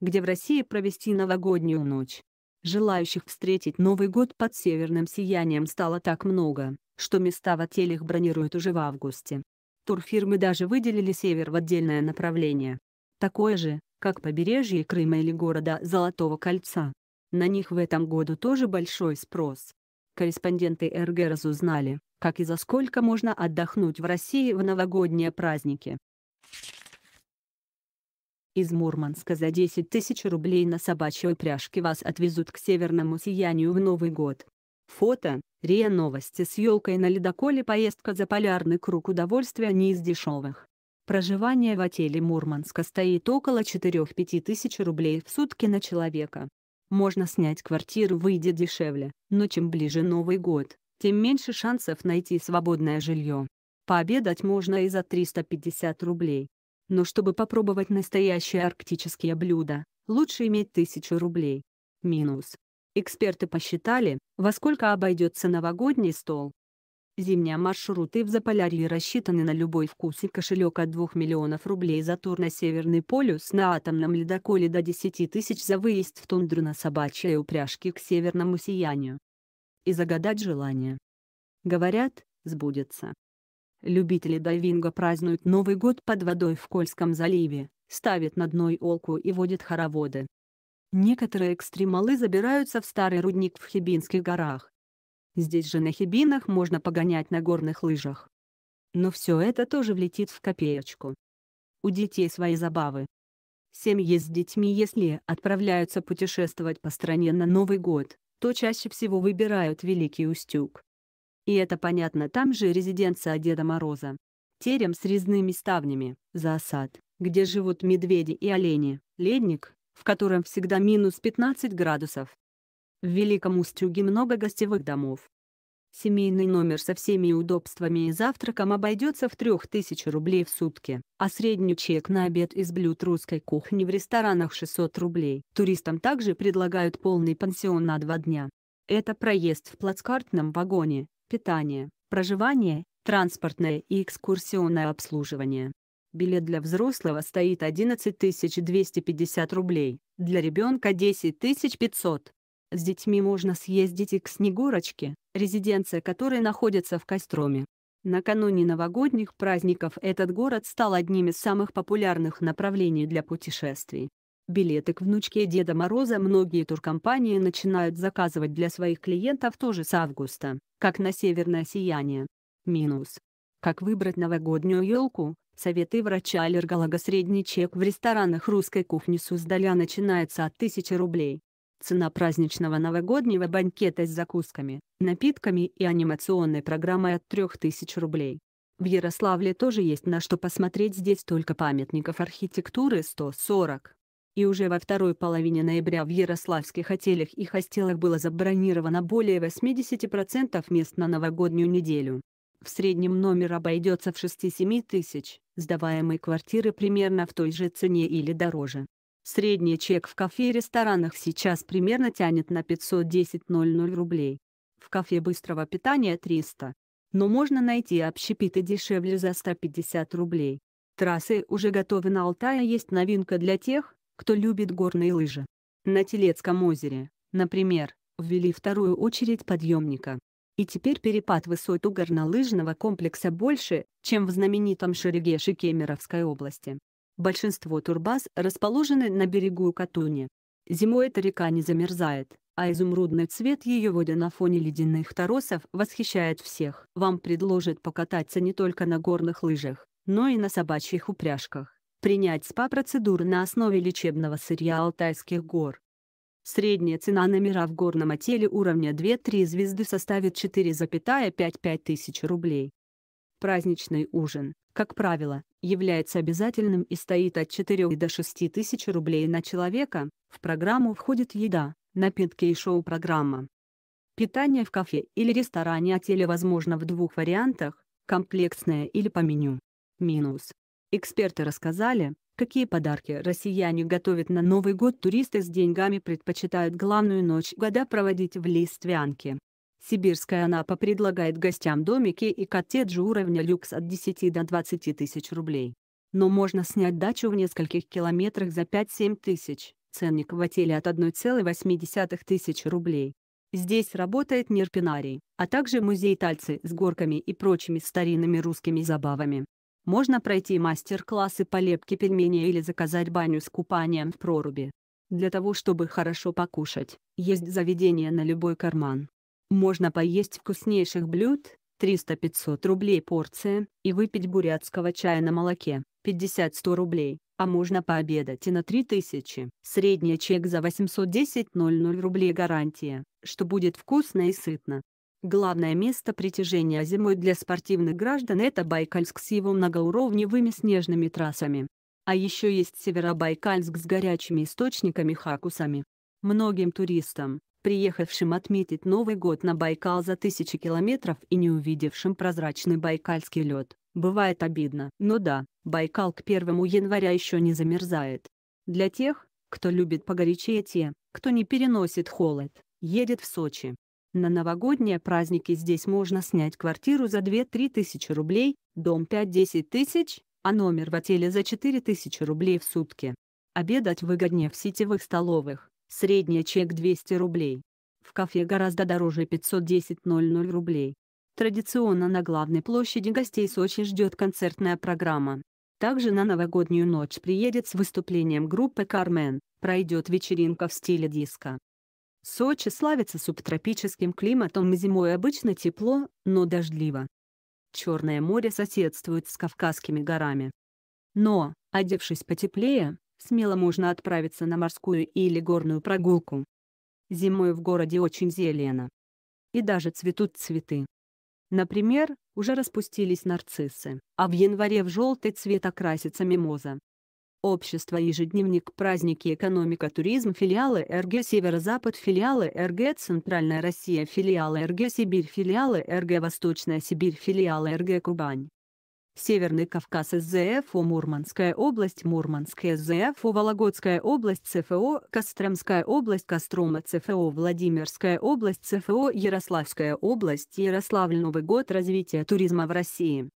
где в России провести новогоднюю ночь. Желающих встретить Новый год под северным сиянием стало так много, что места в отелях бронируют уже в августе. Турфирмы даже выделили север в отдельное направление. Такое же, как побережье Крыма или города Золотого кольца. На них в этом году тоже большой спрос. Корреспонденты РГ разузнали, как и за сколько можно отдохнуть в России в новогодние праздники. Из Мурманска за 10 тысяч рублей на собачьей упряжке вас отвезут к северному сиянию в Новый год. Фото, РИА Новости с елкой на ледоколе поездка за полярный круг удовольствия не из дешевых. Проживание в отеле Мурманска стоит около 4-5 тысяч рублей в сутки на человека. Можно снять квартиру выйдет дешевле, но чем ближе Новый год, тем меньше шансов найти свободное жилье. Пообедать можно и за 350 рублей. Но чтобы попробовать настоящие арктические блюда, лучше иметь тысячу рублей. Минус. Эксперты посчитали, во сколько обойдется новогодний стол. Зимние маршруты в Заполярье рассчитаны на любой вкус и кошелек от 2 миллионов рублей за тур на Северный полюс на атомном ледоколе до 10 тысяч за выезд в тундру на собачьей упряжке к северному сиянию. И загадать желание. Говорят, сбудется. Любители дайвинга празднуют Новый год под водой в Кольском заливе, ставят на дно олку и водят хороводы. Некоторые экстремалы забираются в старый рудник в Хибинских горах. Здесь же на Хибинах можно погонять на горных лыжах. Но все это тоже влетит в копеечку. У детей свои забавы. Семьи с детьми если отправляются путешествовать по стране на Новый год, то чаще всего выбирают Великий Устюг. И это понятно, там же резиденция Деда Мороза. Терем с резными ставнями, зоосад, где живут медведи и олени, ледник, в котором всегда минус 15 градусов. В Великом Устюге много гостевых домов. Семейный номер со всеми удобствами и завтраком обойдется в 3000 рублей в сутки, а средний чек на обед из блюд русской кухни в ресторанах 600 рублей. Туристам также предлагают полный пансион на два дня. Это проезд в плацкартном вагоне, питание, проживание, транспортное и экскурсионное обслуживание. Билет для взрослого стоит 11 250 рублей, для ребенка 10 500. С детьми можно съездить и к Снегурочке, резиденция которой находится в Костроме. Накануне новогодних праздников этот город стал одним из самых популярных направлений для путешествий. Билеты к внучке Деда Мороза многие туркомпании начинают заказывать для своих клиентов тоже с августа, как на «Северное сияние». Минус. Как выбрать новогоднюю елку? Советы врача-аллерголога средний чек в ресторанах русской кухни Суздаля начинается от 1000 рублей. Цена праздничного новогоднего банкета с закусками, напитками и анимационной программой от 3000 рублей. В Ярославле тоже есть на что посмотреть здесь только памятников архитектуры 140 и уже во второй половине ноября в ярославских отелях и хостелах было забронировано более 80% мест на новогоднюю неделю. В среднем номер обойдется в 6-7 тысяч, сдаваемые квартиры примерно в той же цене или дороже. Средний чек в кафе и ресторанах сейчас примерно тянет на 510-00 рублей. В кафе быстрого питания 300. Но можно найти общепиты дешевле за 150 рублей. Трассы уже готовы на Алтае есть новинка для тех, кто любит горные лыжи. На Телецком озере, например, ввели вторую очередь подъемника. И теперь перепад высот у горнолыжного комплекса больше, чем в знаменитом Шерегеше Кемеровской области. Большинство турбаз расположены на берегу Катуни. Зимой эта река не замерзает, а изумрудный цвет ее воды на фоне ледяных торосов восхищает всех. Вам предложат покататься не только на горных лыжах, но и на собачьих упряжках принять СПА-процедуры на основе лечебного сырья Алтайских гор. Средняя цена номера в горном отеле уровня 2-3 звезды составит 4,55 тысяч рублей. Праздничный ужин, как правило, является обязательным и стоит от 4 до 6 тысяч рублей на человека, в программу входит еда, напитки и шоу-программа. Питание в кафе или ресторане отеля возможно в двух вариантах – комплексное или по меню. Минус. Эксперты рассказали, какие подарки россияне готовят на Новый год туристы с деньгами предпочитают главную ночь года проводить в Листвянке. Сибирская Анапа предлагает гостям домики и коттеджи уровня люкс от 10 до 20 тысяч рублей. Но можно снять дачу в нескольких километрах за 5-7 тысяч, ценник в отеле от 1,8 тысяч рублей. Здесь работает Нерпинарий, а также музей Тальцы с горками и прочими старинными русскими забавами. Можно пройти мастер-классы по лепке пельменей или заказать баню с купанием в проруби. Для того, чтобы хорошо покушать, есть заведение на любой карман. Можно поесть вкуснейших блюд, 300-500 рублей порция, и выпить бурятского чая на молоке, 50-100 рублей, а можно пообедать и на 3000. Средний чек за 810-00 рублей гарантия, что будет вкусно и сытно. Главное место притяжения зимой для спортивных граждан – это Байкальск с его многоуровневыми снежными трассами. А еще есть Северобайкальск с горячими источниками-хакусами. Многим туристам, приехавшим отметить Новый год на Байкал за тысячи километров и не увидевшим прозрачный байкальский лед, бывает обидно. Но да, Байкал к 1 января еще не замерзает. Для тех, кто любит погорячее те, кто не переносит холод, едет в Сочи. На новогодние праздники здесь можно снять квартиру за 2-3 тысячи рублей, дом 5-10 тысяч, а номер в отеле за 4 тысячи рублей в сутки. Обедать выгоднее в сетевых столовых, средний чек 200 рублей. В кафе гораздо дороже 510-00 рублей. Традиционно на главной площади гостей Сочи ждет концертная программа. Также на новогоднюю ночь приедет с выступлением группы «Кармен», пройдет вечеринка в стиле диско. Сочи славится субтропическим климатом, зимой обычно тепло, но дождливо. Черное море соседствует с Кавказскими горами. Но, одевшись потеплее, смело можно отправиться на морскую или горную прогулку. Зимой в городе очень зелено. И даже цветут цветы. Например, уже распустились нарциссы, а в январе в желтый цвет окрасится мимоза. Общество «Ежедневник. Праздники. Экономика. Туризм. Филиалы РГ Северо-Запад. Филиалы РГ Центральная Россия. Филиалы РГ Сибирь. Филиалы РГ Восточная Сибирь. Филиалы РГ Кубань. Северный Кавказ СЗФО Мурманская область Мурманская СЗФО Вологодская область ЦФО Костромская область Кострома ЦФО Владимирская область ЦФО Ярославская область Ярославль Новый год развития туризма в России